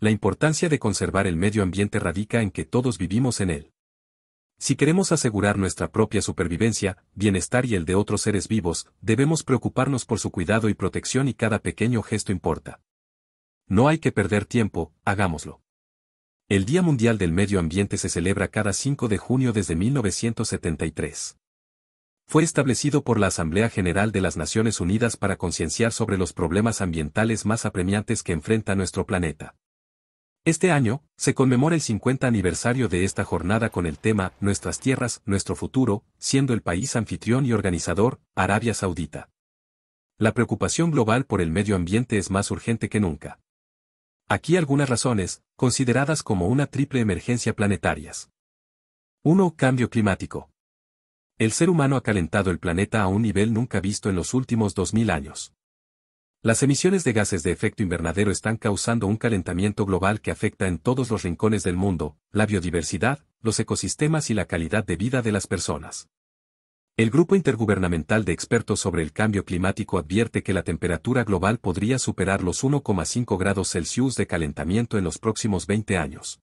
La importancia de conservar el medio ambiente radica en que todos vivimos en él. Si queremos asegurar nuestra propia supervivencia, bienestar y el de otros seres vivos, debemos preocuparnos por su cuidado y protección y cada pequeño gesto importa. No hay que perder tiempo, hagámoslo. El Día Mundial del Medio Ambiente se celebra cada 5 de junio desde 1973. Fue establecido por la Asamblea General de las Naciones Unidas para concienciar sobre los problemas ambientales más apremiantes que enfrenta nuestro planeta. Este año, se conmemora el 50 aniversario de esta jornada con el tema Nuestras tierras, nuestro futuro, siendo el país anfitrión y organizador, Arabia Saudita. La preocupación global por el medio ambiente es más urgente que nunca. Aquí algunas razones, consideradas como una triple emergencia planetarias. 1. Cambio climático. El ser humano ha calentado el planeta a un nivel nunca visto en los últimos 2.000 años. Las emisiones de gases de efecto invernadero están causando un calentamiento global que afecta en todos los rincones del mundo, la biodiversidad, los ecosistemas y la calidad de vida de las personas. El Grupo Intergubernamental de Expertos sobre el Cambio Climático advierte que la temperatura global podría superar los 1,5 grados Celsius de calentamiento en los próximos 20 años.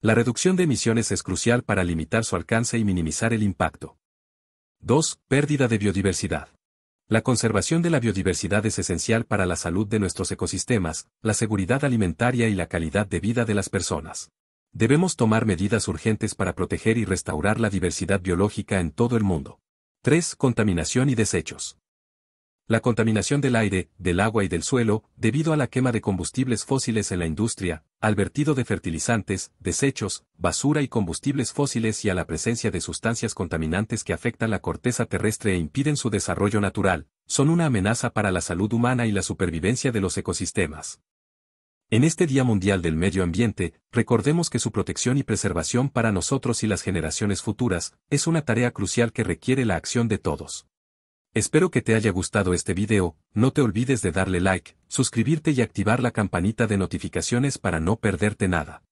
La reducción de emisiones es crucial para limitar su alcance y minimizar el impacto. 2. Pérdida de biodiversidad. La conservación de la biodiversidad es esencial para la salud de nuestros ecosistemas, la seguridad alimentaria y la calidad de vida de las personas. Debemos tomar medidas urgentes para proteger y restaurar la diversidad biológica en todo el mundo. 3. Contaminación y desechos la contaminación del aire, del agua y del suelo, debido a la quema de combustibles fósiles en la industria, al vertido de fertilizantes, desechos, basura y combustibles fósiles y a la presencia de sustancias contaminantes que afectan la corteza terrestre e impiden su desarrollo natural, son una amenaza para la salud humana y la supervivencia de los ecosistemas. En este Día Mundial del Medio Ambiente, recordemos que su protección y preservación para nosotros y las generaciones futuras es una tarea crucial que requiere la acción de todos. Espero que te haya gustado este video, no te olvides de darle like, suscribirte y activar la campanita de notificaciones para no perderte nada.